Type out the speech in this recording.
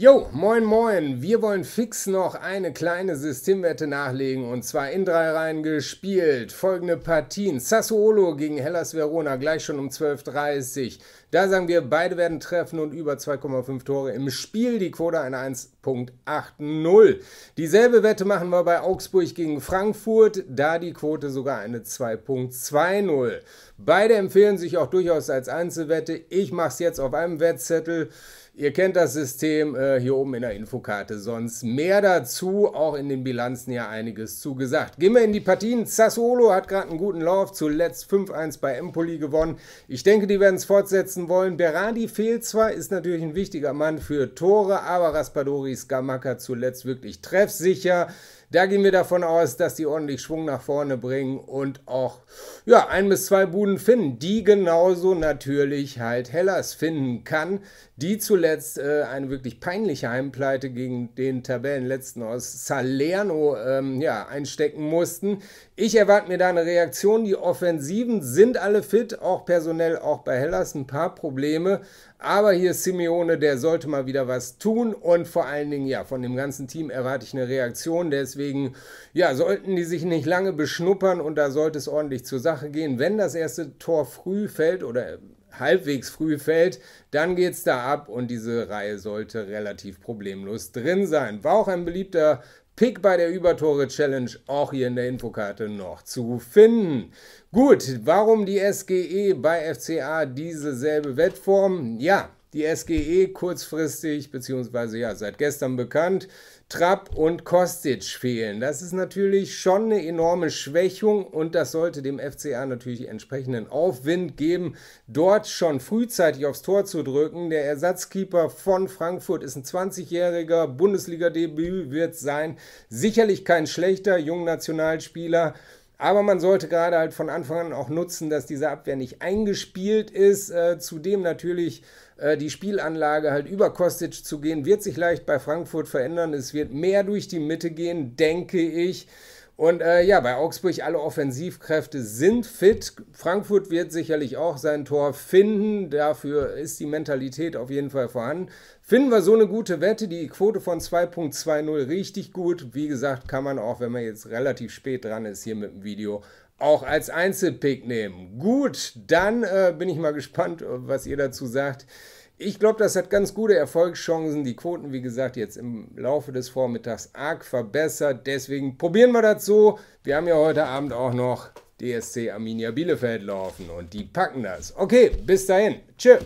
Jo, moin moin, wir wollen fix noch eine kleine Systemwette nachlegen und zwar in drei Reihen gespielt. Folgende Partien, Sassuolo gegen Hellas Verona gleich schon um 12.30 Uhr. Da sagen wir, beide werden treffen und über 2,5 Tore im Spiel, die Quote eine 1.80. Dieselbe Wette machen wir bei Augsburg gegen Frankfurt, da die Quote sogar eine 2.20. Beide empfehlen sich auch durchaus als Einzelwette. Ich mache es jetzt auf einem Wettzettel. Ihr kennt das System, äh, äh, hier oben in der Infokarte. Sonst mehr dazu, auch in den Bilanzen ja einiges zugesagt. Gehen wir in die Partien. Sassuolo hat gerade einen guten Lauf, zuletzt 5-1 bei Empoli gewonnen. Ich denke, die werden es fortsetzen wollen. Berardi fehlt zwar, ist natürlich ein wichtiger Mann für Tore, aber Raspadori Scamacca zuletzt wirklich treffsicher. Da gehen wir davon aus, dass die ordentlich Schwung nach vorne bringen und auch ja, ein bis zwei Buden finden, die genauso natürlich halt Hellas finden kann, die zuletzt äh, eine wirklich peinliche Heimpleite gegen den Tabellenletzten aus Salerno ähm, ja, einstecken mussten. Ich erwarte mir da eine Reaktion. Die Offensiven sind alle fit, auch personell, auch bei Hellas ein paar Probleme. Aber hier ist Simeone, der sollte mal wieder was tun und vor allen Dingen ja von dem ganzen Team erwarte ich eine Reaktion. Deswegen Deswegen, ja, sollten die sich nicht lange beschnuppern und da sollte es ordentlich zur Sache gehen. Wenn das erste Tor früh fällt oder äh, halbwegs früh fällt, dann geht es da ab und diese Reihe sollte relativ problemlos drin sein. War auch ein beliebter Pick bei der Übertore-Challenge auch hier in der Infokarte noch zu finden. Gut, warum die SGE bei FCA diese selbe Wettform? Ja, die SGE kurzfristig, beziehungsweise ja, seit gestern bekannt, Trapp und Kostic fehlen. Das ist natürlich schon eine enorme Schwächung und das sollte dem FCA natürlich entsprechenden Aufwind geben, dort schon frühzeitig aufs Tor zu drücken. Der Ersatzkeeper von Frankfurt ist ein 20-jähriger, Bundesliga-Debüt wird sein. Sicherlich kein schlechter Jungnationalspieler. Nationalspieler aber man sollte gerade halt von Anfang an auch nutzen, dass diese Abwehr nicht eingespielt ist. Äh, zudem natürlich äh, die Spielanlage halt über Kostic zu gehen, wird sich leicht bei Frankfurt verändern. Es wird mehr durch die Mitte gehen, denke ich. Und äh, ja, bei Augsburg alle Offensivkräfte sind fit. Frankfurt wird sicherlich auch sein Tor finden. Dafür ist die Mentalität auf jeden Fall vorhanden. Finden wir so eine gute Wette, die Quote von 2.20 richtig gut. Wie gesagt, kann man auch, wenn man jetzt relativ spät dran ist hier mit dem Video, auch als Einzelpick nehmen. Gut, dann äh, bin ich mal gespannt, was ihr dazu sagt ich glaube, das hat ganz gute Erfolgschancen. Die Quoten, wie gesagt, jetzt im Laufe des Vormittags arg verbessert. Deswegen probieren wir dazu. Wir haben ja heute Abend auch noch DSC Arminia Bielefeld laufen und die packen das. Okay, bis dahin. Tschö.